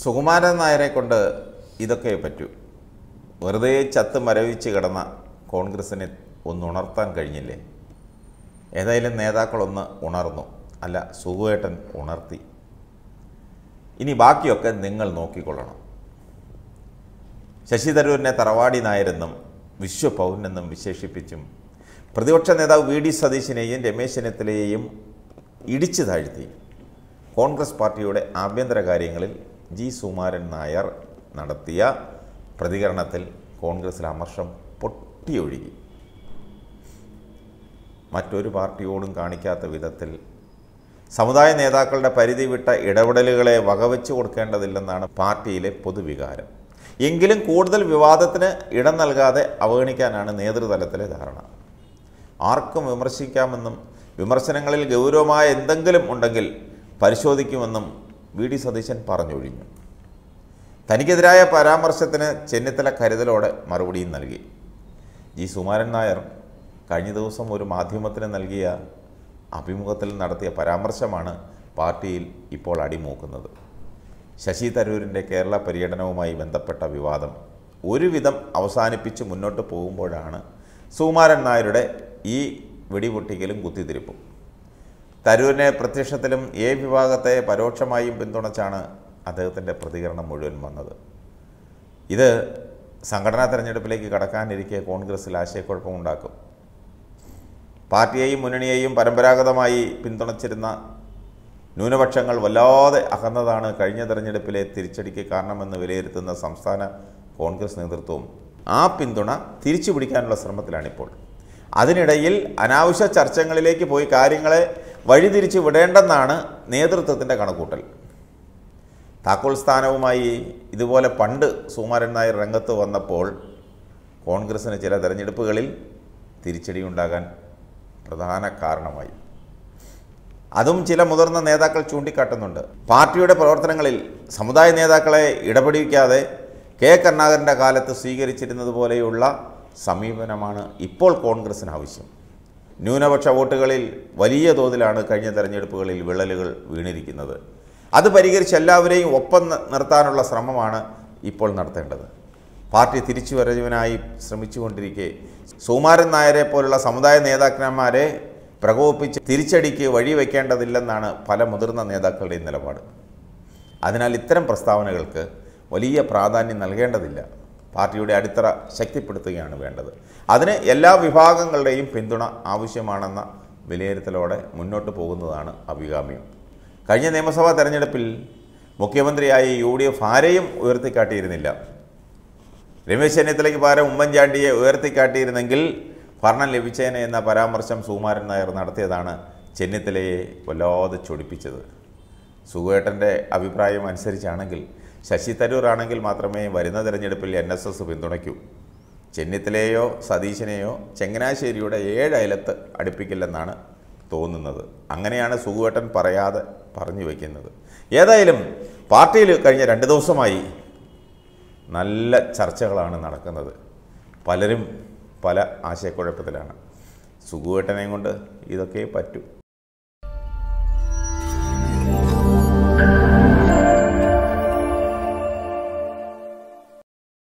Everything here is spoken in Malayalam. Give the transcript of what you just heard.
സുകുമാരൻ നായരെ കൊണ്ട് ഇതൊക്കെ പറ്റൂ വെറുതെ ചത്ത് മരവിച്ച് കിടന്ന കോൺഗ്രസിനെ ഒന്ന് ഉണർത്താൻ കഴിഞ്ഞില്ലേ ഏതായാലും നേതാക്കളൊന്ന് ഉണർന്നു അല്ല സുഖുവേട്ടൻ ഉണർത്തി ഇനി ബാക്കിയൊക്കെ നിങ്ങൾ നോക്കിക്കൊള്ളണം ശശി തരൂരിനെ തറവാടി നായരെന്നും വിശ്വപൗരനെന്നും വിശേഷിപ്പിച്ചും പ്രതിപക്ഷ നേതാവ് വി ഡി സതീശിനെയും രമേശ് ചെന്നിത്തലയെയും ഇടിച്ചു താഴ്ത്തി കോൺഗ്രസ് പാർട്ടിയുടെ ആഭ്യന്തര കാര്യങ്ങളിൽ ജി സുമാരൻ നായർ നടത്തിയ പ്രതികരണത്തിൽ കോൺഗ്രസിൽ അമർഷം പൊട്ടിയൊഴുകി മറ്റൊരു പാർട്ടിയോടും കാണിക്കാത്ത വിധത്തിൽ സമുദായ നേതാക്കളുടെ പരിധി വിട്ട ഇടപെടലുകളെ വകവെച്ചു കൊടുക്കേണ്ടതില്ലെന്നാണ് പാർട്ടിയിലെ പൊതുവികാരം എങ്കിലും കൂടുതൽ വിവാദത്തിന് ഇടം നൽകാതെ അവഗണിക്കാനാണ് നേതൃതലത്തിലെ ധാരണ ആർക്കും വിമർശിക്കാമെന്നും വിമർശനങ്ങളിൽ ഗൗരവമായ എന്തെങ്കിലും ഉണ്ടെങ്കിൽ പരിശോധിക്കുമെന്നും വി ഡി സതീശൻ പറഞ്ഞൊഴിഞ്ഞു തനിക്കെതിരായ പരാമർശത്തിന് ചെന്നിത്തല കരുതലോടെ മറുപടിയും നൽകി ജി സുമാരൻ നായർ കഴിഞ്ഞ ദിവസം ഒരു മാധ്യമത്തിന് നൽകിയ അഭിമുഖത്തിൽ നടത്തിയ പരാമർശമാണ് പാർട്ടിയിൽ ഇപ്പോൾ അടിമൂക്കുന്നത് ശശി തരൂരിൻ്റെ കേരള പര്യടനവുമായി ബന്ധപ്പെട്ട വിവാദം ഒരുവിധം അവസാനിപ്പിച്ച് മുന്നോട്ട് പോകുമ്പോഴാണ് സുമാരൻ നായരുടെ ഈ വെടിപൊട്ടിക്കലും കുത്തിത്തിരിപ്പും തരൂരിനെ പ്രത്യക്ഷത്തിലും എ വിഭാഗത്തെ പരോക്ഷമായും പിന്തുണച്ചാണ് അദ്ദേഹത്തിൻ്റെ പ്രതികരണം മുഴുവൻ വന്നത് ഇത് സംഘടനാ തെരഞ്ഞെടുപ്പിലേക്ക് കടക്കാനിരിക്കെ കോൺഗ്രസ്സിൽ ആശയക്കുഴപ്പമുണ്ടാക്കും പാർട്ടിയെയും മുന്നണിയെയും പരമ്പരാഗതമായി പിന്തുണച്ചിരുന്ന ന്യൂനപക്ഷങ്ങൾ വല്ലാതെ അകന്നതാണ് കഴിഞ്ഞ തെരഞ്ഞെടുപ്പിലെ തിരിച്ചടിക്ക് കാരണമെന്ന് വിലയിരുത്തുന്ന സംസ്ഥാന കോൺഗ്രസ് നേതൃത്വവും ആ പിന്തുണ തിരിച്ചു പിടിക്കാനുള്ള ശ്രമത്തിലാണിപ്പോൾ അതിനിടയിൽ അനാവശ്യ ചർച്ചകളിലേക്ക് പോയി കാര്യങ്ങളെ വഴിതിരിച്ച് വിടേണ്ടെന്നാണ് നേതൃത്വത്തിൻ്റെ കണക്കൂട്ടൽ താക്കോൽ സ്ഥാനവുമായി ഇതുപോലെ പണ്ട് സുമാരൻ നായർ രംഗത്ത് വന്നപ്പോൾ കോൺഗ്രസ്സിന് ചില തെരഞ്ഞെടുപ്പുകളിൽ തിരിച്ചടിയുണ്ടാകാൻ പ്രധാന കാരണമായി അതും ചില മുതിർന്ന നേതാക്കൾ ചൂണ്ടിക്കാട്ടുന്നുണ്ട് പാർട്ടിയുടെ പ്രവർത്തനങ്ങളിൽ സമുദായ നേതാക്കളെ ഇടപെടിക്കാതെ കെ കരുണാകരൻ്റെ കാലത്ത് സ്വീകരിച്ചിരുന്നത് പോലെയുള്ള സമീപനമാണ് ഇപ്പോൾ കോൺഗ്രസ്സിന് ആവശ്യം ന്യൂനപക്ഷ വോട്ടുകളിൽ വലിയ തോതിലാണ് കഴിഞ്ഞ തെരഞ്ഞെടുപ്പുകളിൽ വിള്ളലുകൾ വീണിരിക്കുന്നത് അത് പരിഹരിച്ച് എല്ലാവരെയും ഒപ്പം നിർത്താനുള്ള ശ്രമമാണ് ഇപ്പോൾ നടത്തേണ്ടത് പാർട്ടി തിരിച്ചു വരവിനായി ശ്രമിച്ചുകൊണ്ടിരിക്കെ സുമാരൻ നായരെ പോലുള്ള സമുദായ നേതാക്കന്മാരെ പ്രകോപിപ്പിച്ച് തിരിച്ചടിക്ക് വഴിവെക്കേണ്ടതില്ലെന്നാണ് പല മുതിർന്ന നേതാക്കളുടെയും നിലപാട് അതിനാൽ ഇത്തരം പ്രസ്താവനകൾക്ക് വലിയ പ്രാധാന്യം നൽകേണ്ടതില്ല പാർട്ടിയുടെ അടിത്തറ ശക്തിപ്പെടുത്തുകയാണ് വേണ്ടത് അതിന് എല്ലാ വിഭാഗങ്ങളുടെയും പിന്തുണ ആവശ്യമാണെന്ന വിലയിരുത്തലോടെ മുന്നോട്ട് പോകുന്നതാണ് അഭികാമ്യം കഴിഞ്ഞ നിയമസഭാ തെരഞ്ഞെടുപ്പിൽ മുഖ്യമന്ത്രിയായി യു ഡി എഫ് ആരെയും ഉയർത്തിക്കാട്ടിയിരുന്നില്ല രമേശ് ചെന്നിത്തലയ്ക്ക് പകരം ഉമ്മൻചാണ്ടിയെ ഉയർത്തിക്കാട്ടിയിരുന്നെങ്കിൽ ഭരണം ലഭിച്ചേനെ എന്ന പരാമർശം സുകുമാരൻ നായർ നടത്തിയതാണ് ചെന്നിത്തലയെ വല്ലാതെ ചൊടിപ്പിച്ചത് സുഖേട്ടൻ്റെ അഭിപ്രായം അനുസരിച്ചാണെങ്കിൽ ശശി തരൂർ ആണെങ്കിൽ മാത്രമേ വരുന്ന തെരഞ്ഞെടുപ്പിൽ എൻ എസ് എസ് പിന്തുണയ്ക്കൂ ചെന്നിത്തലയെയോ സതീശനെയോ ചങ്ങനാശ്ശേരിയുടെ ഏഴ് അയലത്ത് അടുപ്പിക്കില്ലെന്നാണ് തോന്നുന്നത് അങ്ങനെയാണ് സുഖുവേട്ടൻ പറയാതെ പറഞ്ഞു വയ്ക്കുന്നത് ഏതായാലും പാർട്ടിയിൽ കഴിഞ്ഞ രണ്ട് ദിവസമായി നല്ല ചർച്ചകളാണ് നടക്കുന്നത് പലരും പല ആശയക്കുഴപ്പത്തിലാണ് സുഖുവേട്ടനെയും കൊണ്ട് ഇതൊക്കെ പറ്റൂ